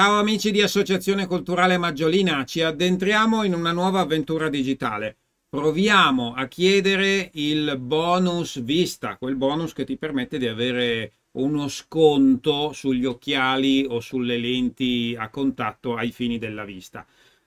Ciao amici di Associazione Culturale Maggiolina, ci addentriamo in una nuova avventura digitale. Proviamo a chiedere il bonus vista, quel bonus che ti permette di avere uno sconto sugli occhiali o sulle lenti a contatto ai fini della vista.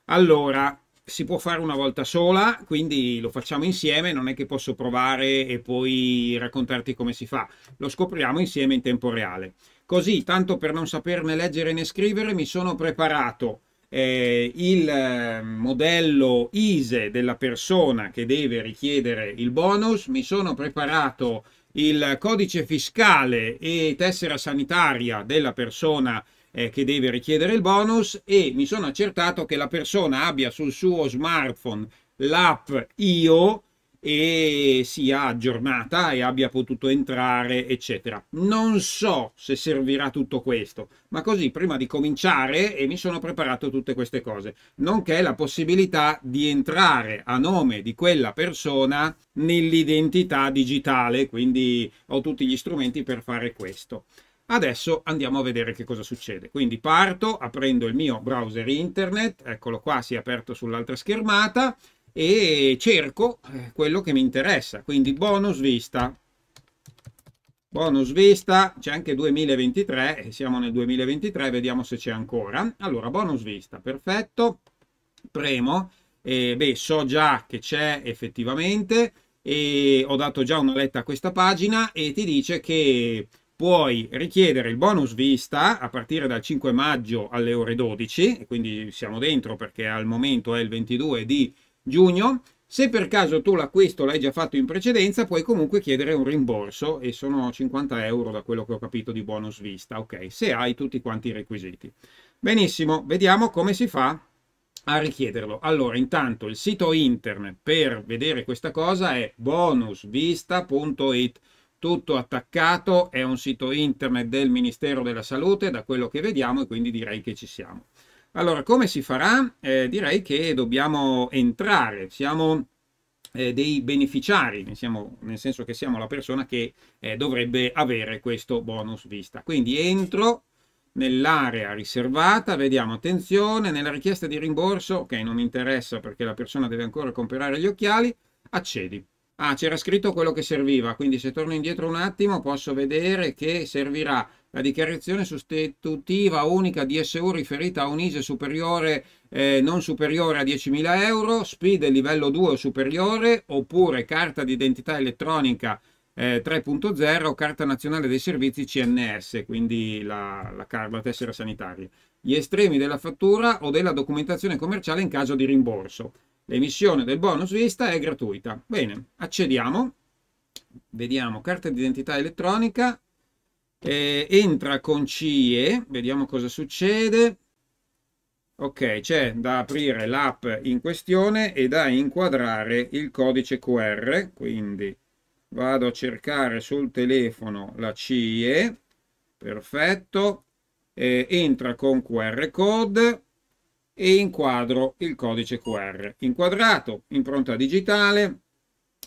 Allora, si può fare una volta sola, quindi lo facciamo insieme, non è che posso provare e poi raccontarti come si fa, lo scopriamo insieme in tempo reale. Così, tanto per non saperne leggere né scrivere, mi sono preparato eh, il ehm, modello ISE della persona che deve richiedere il bonus, mi sono preparato il codice fiscale e tessera sanitaria della persona che eh, che deve richiedere il bonus e mi sono accertato che la persona abbia sul suo smartphone l'app IO e sia aggiornata e abbia potuto entrare eccetera non so se servirà tutto questo ma così prima di cominciare e mi sono preparato tutte queste cose nonché la possibilità di entrare a nome di quella persona nell'identità digitale quindi ho tutti gli strumenti per fare questo Adesso andiamo a vedere che cosa succede. Quindi parto, aprendo il mio browser internet, eccolo qua, si è aperto sull'altra schermata, e cerco eh, quello che mi interessa, quindi bonus vista. Bonus vista, c'è anche 2023, siamo nel 2023, vediamo se c'è ancora. Allora, bonus vista, perfetto, premo, eh, beh, so già che c'è effettivamente, e ho dato già una letta a questa pagina e ti dice che puoi richiedere il bonus vista a partire dal 5 maggio alle ore 12, quindi siamo dentro perché al momento è il 22 di giugno. Se per caso tu l'acquisto l'hai già fatto in precedenza, puoi comunque chiedere un rimborso e sono 50 euro da quello che ho capito di bonus vista, ok? Se hai tutti quanti i requisiti. Benissimo, vediamo come si fa a richiederlo. Allora, intanto il sito internet per vedere questa cosa è bonusvista.it tutto attaccato, è un sito internet del Ministero della Salute, da quello che vediamo, e quindi direi che ci siamo. Allora, come si farà? Eh, direi che dobbiamo entrare, siamo eh, dei beneficiari, ne siamo, nel senso che siamo la persona che eh, dovrebbe avere questo bonus vista. Quindi entro nell'area riservata, vediamo, attenzione, nella richiesta di rimborso, ok, non mi interessa perché la persona deve ancora comprare gli occhiali, accedi. Ah, c'era scritto quello che serviva, quindi se torno indietro un attimo posso vedere che servirà la dichiarazione sostitutiva unica DSU riferita a un ISE superiore, eh, non superiore a 10.000 euro, SPID livello 2 o superiore, oppure carta di identità elettronica eh, 3.0, carta nazionale dei servizi CNS, quindi la, la, la tessera sanitaria, gli estremi della fattura o della documentazione commerciale in caso di rimborso l'emissione del bonus vista è gratuita. Bene, accediamo, vediamo carta d'identità elettronica, eh, entra con CIE, vediamo cosa succede. Ok, c'è da aprire l'app in questione e da inquadrare il codice QR, quindi vado a cercare sul telefono la CIE, perfetto, eh, entra con QR code, e inquadro il codice QR. Inquadrato, impronta digitale,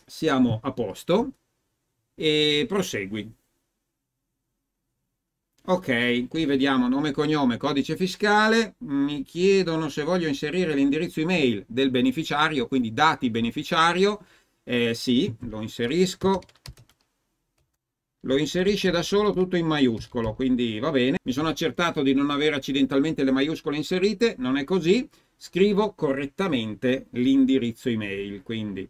siamo a posto e prosegui. Ok, qui vediamo nome, e cognome, codice fiscale, mi chiedono se voglio inserire l'indirizzo email del beneficiario, quindi dati beneficiario, eh, sì, lo inserisco, lo inserisce da solo tutto in maiuscolo, quindi va bene. Mi sono accertato di non avere accidentalmente le maiuscole inserite, non è così. Scrivo correttamente l'indirizzo email, quindi.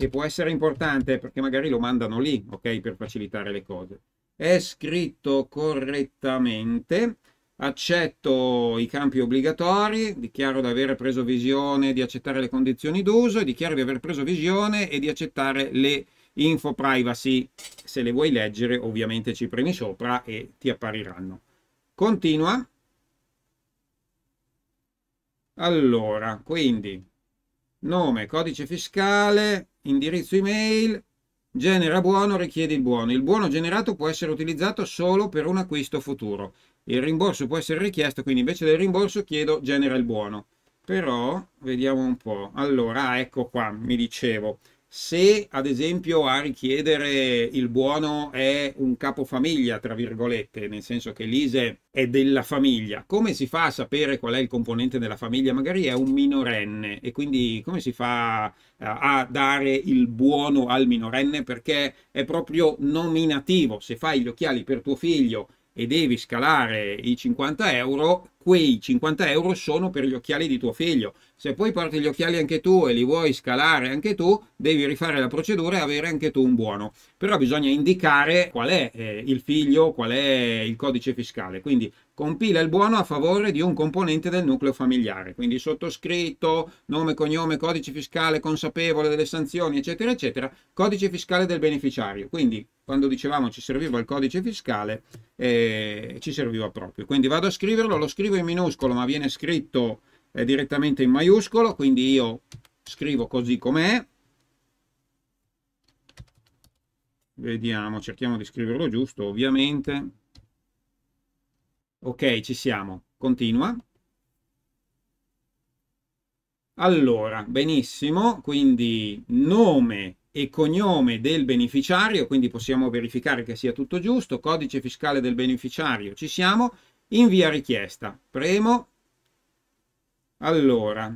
E può essere importante perché magari lo mandano lì, ok, per facilitare le cose. È scritto correttamente accetto i campi obbligatori, dichiaro di aver preso visione, di accettare le condizioni d'uso, dichiaro di aver preso visione e di accettare le info privacy. Se le vuoi leggere ovviamente ci premi sopra e ti appariranno. Continua. Allora, quindi nome, codice fiscale, indirizzo email, genera buono, richiedi il buono. Il buono generato può essere utilizzato solo per un acquisto futuro. Il rimborso può essere richiesto, quindi invece del rimborso chiedo genera il buono. Però, vediamo un po'. Allora, ecco qua, mi dicevo, se ad esempio a richiedere il buono è un capofamiglia, tra virgolette, nel senso che l'ISE è della famiglia, come si fa a sapere qual è il componente della famiglia? Magari è un minorenne e quindi come si fa eh, a dare il buono al minorenne? Perché è proprio nominativo, se fai gli occhiali per tuo figlio e devi scalare i 50 euro quei 50 euro sono per gli occhiali di tuo figlio. Se poi porti gli occhiali anche tu e li vuoi scalare anche tu, devi rifare la procedura e avere anche tu un buono. Però bisogna indicare qual è eh, il figlio, qual è il codice fiscale. Quindi compila il buono a favore di un componente del nucleo familiare. Quindi sottoscritto, nome, cognome, codice fiscale consapevole delle sanzioni, eccetera, eccetera, codice fiscale del beneficiario. Quindi quando dicevamo ci serviva il codice fiscale, eh, ci serviva proprio. Quindi vado a scriverlo, lo scrivo in minuscolo ma viene scritto eh, direttamente in maiuscolo, quindi io scrivo così com'è. Vediamo, cerchiamo di scriverlo giusto, ovviamente. Ok, ci siamo. Continua. Allora, benissimo, quindi nome e cognome del beneficiario, quindi possiamo verificare che sia tutto giusto, codice fiscale del beneficiario, ci siamo, invia richiesta premo allora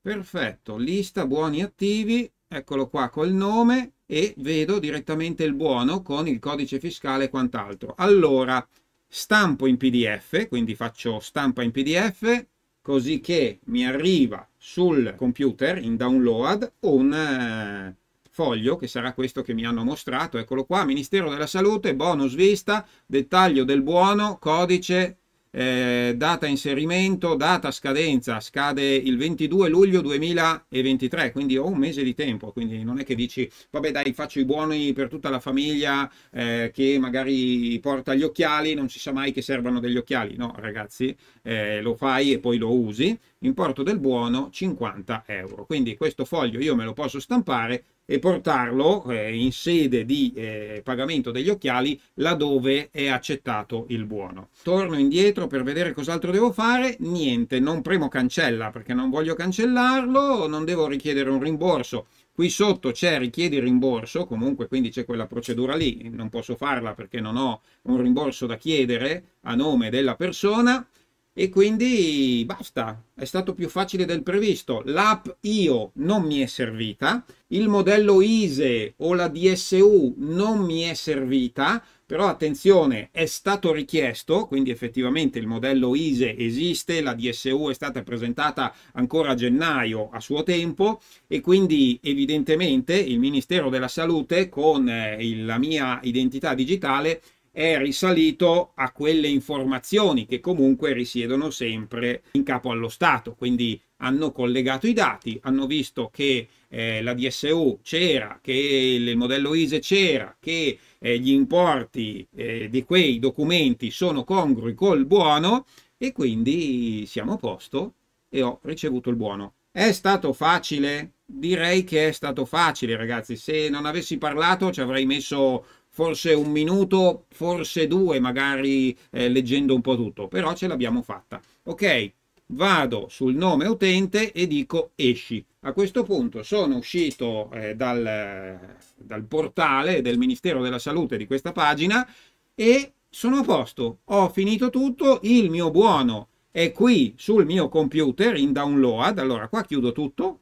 perfetto lista buoni attivi eccolo qua col nome e vedo direttamente il buono con il codice fiscale e quant'altro allora stampo in pdf quindi faccio stampa in pdf così che mi arriva sul computer in download un eh, foglio, che sarà questo che mi hanno mostrato, eccolo qua, Ministero della Salute, bonus vista, dettaglio del buono, codice, eh, data inserimento, data scadenza, scade il 22 luglio 2023, quindi ho un mese di tempo, quindi non è che dici, vabbè dai, faccio i buoni per tutta la famiglia eh, che magari porta gli occhiali, non si sa mai che servano degli occhiali, no ragazzi, eh, lo fai e poi lo usi, importo del buono 50 euro, quindi questo foglio io me lo posso stampare e portarlo eh, in sede di eh, pagamento degli occhiali laddove è accettato il buono. Torno indietro per vedere cos'altro devo fare, niente, non premo cancella perché non voglio cancellarlo, non devo richiedere un rimborso. Qui sotto c'è richiedi rimborso, comunque quindi c'è quella procedura lì, non posso farla perché non ho un rimborso da chiedere a nome della persona e quindi basta, è stato più facile del previsto. L'app IO non mi è servita, il modello ISE o la DSU non mi è servita, però attenzione, è stato richiesto, quindi effettivamente il modello ISE esiste, la DSU è stata presentata ancora a gennaio a suo tempo e quindi evidentemente il Ministero della Salute con eh, la mia identità digitale è risalito a quelle informazioni che comunque risiedono sempre in capo allo Stato, quindi hanno collegato i dati, hanno visto che eh, la DSU c'era, che il modello ISE c'era, che eh, gli importi eh, di quei documenti sono congrui col buono e quindi siamo a posto e ho ricevuto il buono. È stato facile? Direi che è stato facile, ragazzi. Se non avessi parlato ci avrei messo forse un minuto, forse due, magari eh, leggendo un po' tutto, però ce l'abbiamo fatta. Ok, vado sul nome utente e dico esci. A questo punto sono uscito eh, dal, dal portale del Ministero della Salute di questa pagina e sono a posto, ho finito tutto, il mio buono è qui sul mio computer in download, allora qua chiudo tutto,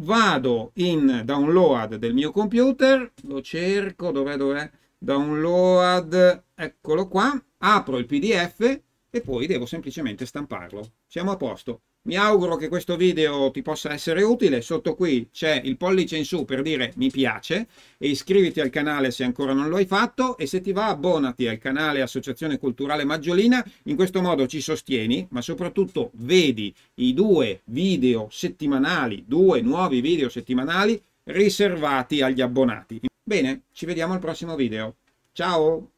vado in download del mio computer, lo cerco, dov'è, dov'è, download, eccolo qua, apro il PDF e poi devo semplicemente stamparlo. Siamo a posto. Mi auguro che questo video ti possa essere utile, sotto qui c'è il pollice in su per dire mi piace e iscriviti al canale se ancora non lo hai fatto e se ti va abbonati al canale Associazione Culturale Maggiolina, in questo modo ci sostieni, ma soprattutto vedi i due video settimanali, due nuovi video settimanali riservati agli abbonati. Bene, ci vediamo al prossimo video. Ciao!